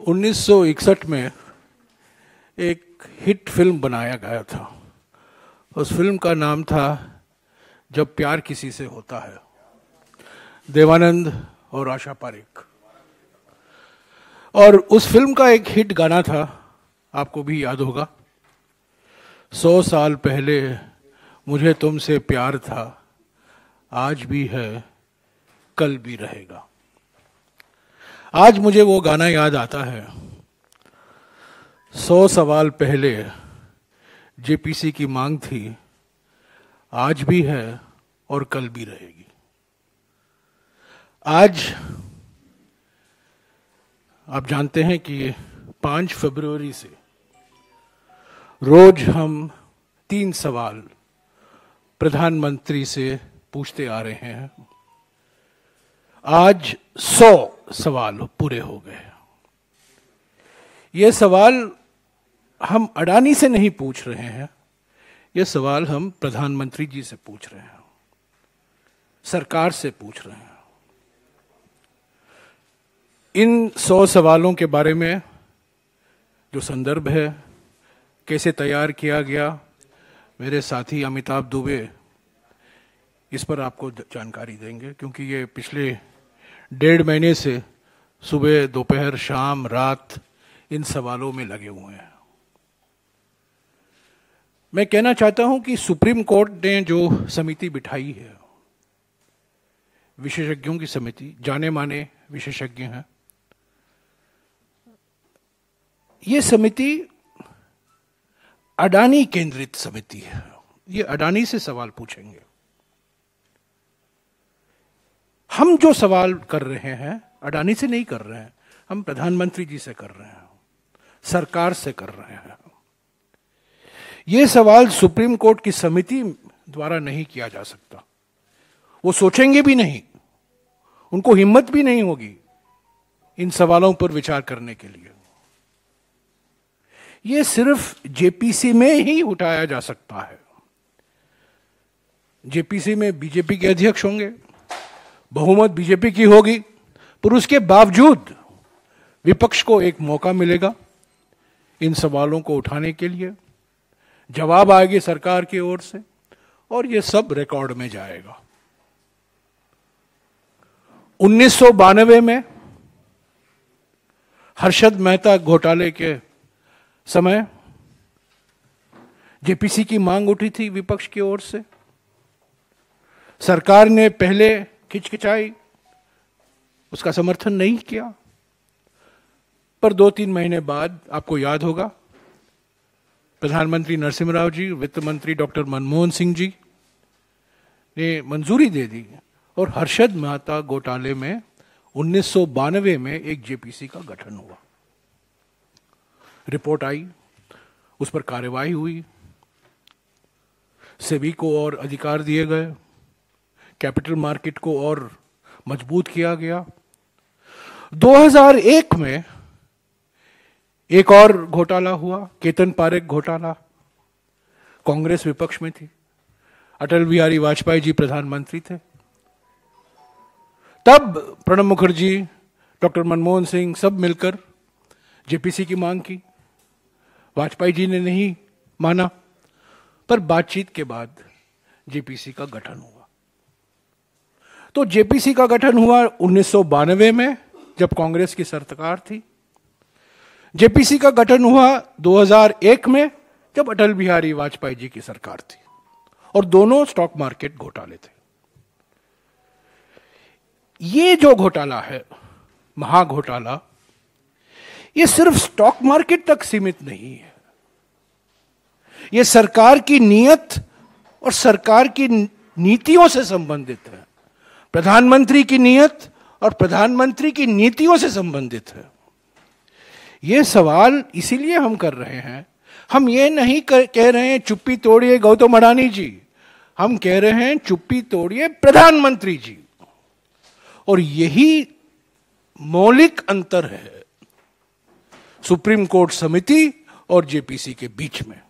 1961 में एक hit film बनाया गया था उस फिल्म का नाम था जब प्यार किसी से होता है देवानंद और आशा पारिक और उस फिल्म का एक हिट गाना था आपको भी याद होगा सौ साल पहले मुझे तुमसे प्यार था आज भी है कल भी रहेगा आज मुझे वो गाना याद आता है सौ सवाल पहले जेपीसी की मांग थी आज भी है और कल भी रहेगी आज आप जानते हैं कि पांच फरवरी से रोज हम तीन सवाल प्रधानमंत्री से पूछते आ रहे हैं आज सौ सवाल पूरे हो गए यह सवाल हम अडानी से नहीं पूछ रहे हैं यह सवाल हम प्रधानमंत्री जी से पूछ रहे हैं सरकार से पूछ रहे हैं इन सौ सवालों के बारे में जो संदर्भ है कैसे तैयार किया गया मेरे साथी अमिताभ दुबे इस पर आपको जानकारी देंगे क्योंकि ये पिछले डेढ़ महीने से सुबह दोपहर शाम रात इन सवालों में लगे हुए हैं मैं कहना चाहता हूं कि सुप्रीम कोर्ट ने जो समिति बिठाई है विशेषज्ञों की समिति जाने माने विशेषज्ञ हैं ये समिति अडानी केंद्रित समिति है ये अडानी से सवाल पूछेंगे हम जो सवाल कर रहे हैं अडानी से नहीं कर रहे हैं हम प्रधानमंत्री जी से कर रहे हैं सरकार से कर रहे हैं ये सवाल सुप्रीम कोर्ट की समिति द्वारा नहीं किया जा सकता वो सोचेंगे भी नहीं उनको हिम्मत भी नहीं होगी इन सवालों पर विचार करने के लिए ये सिर्फ जेपीसी में ही उठाया जा सकता है जेपीसी में बीजेपी के अध्यक्ष होंगे बहुमत बीजेपी की होगी पर उसके बावजूद विपक्ष को एक मौका मिलेगा इन सवालों को उठाने के लिए जवाब आएगी सरकार की ओर से और यह सब रिकॉर्ड में जाएगा उन्नीस में हर्षद मेहता घोटाले के समय जेपीसी की मांग उठी थी विपक्ष की ओर से सरकार ने पहले खिचखिचाई उसका समर्थन नहीं किया पर दो तीन महीने बाद आपको याद होगा प्रधानमंत्री नरसिम्ह राव जी वित्त मंत्री डॉक्टर मनमोहन सिंह जी ने मंजूरी दे दी और हर्षद मेहता घोटाले में उन्नीस में एक जेपीसी का गठन हुआ रिपोर्ट आई उस पर कार्यवाही हुई सेबी को और अधिकार दिए गए कैपिटल मार्केट को और मजबूत किया गया 2001 में एक और घोटाला हुआ केतन पारेख घोटाला कांग्रेस विपक्ष में थी अटल बिहारी वाजपेयी जी प्रधानमंत्री थे तब प्रणब मुखर्जी डॉक्टर मनमोहन सिंह सब मिलकर जेपीसी की मांग की वाजपेयी जी ने नहीं माना पर बातचीत के बाद जेपीसी का गठन हुआ तो जेपीसी का गठन हुआ उन्नीस में जब कांग्रेस की सरकार थी जेपीसी का गठन हुआ 2001 में जब अटल बिहारी वाजपेयी जी की सरकार थी और दोनों स्टॉक मार्केट घोटाले थे ये जो घोटाला है महा घोटाला ये सिर्फ स्टॉक मार्केट तक सीमित नहीं है ये सरकार की नीयत और सरकार की नीतियों से संबंधित है प्रधानमंत्री की नीयत और प्रधानमंत्री की नीतियों से संबंधित है ये सवाल इसीलिए हम कर रहे हैं हम ये नहीं कर, कह रहे हैं चुप्पी तोड़िए गौतम अडानी जी हम कह रहे हैं चुप्पी तोड़िए प्रधानमंत्री जी और यही मौलिक अंतर है सुप्रीम कोर्ट समिति और जेपीसी के बीच में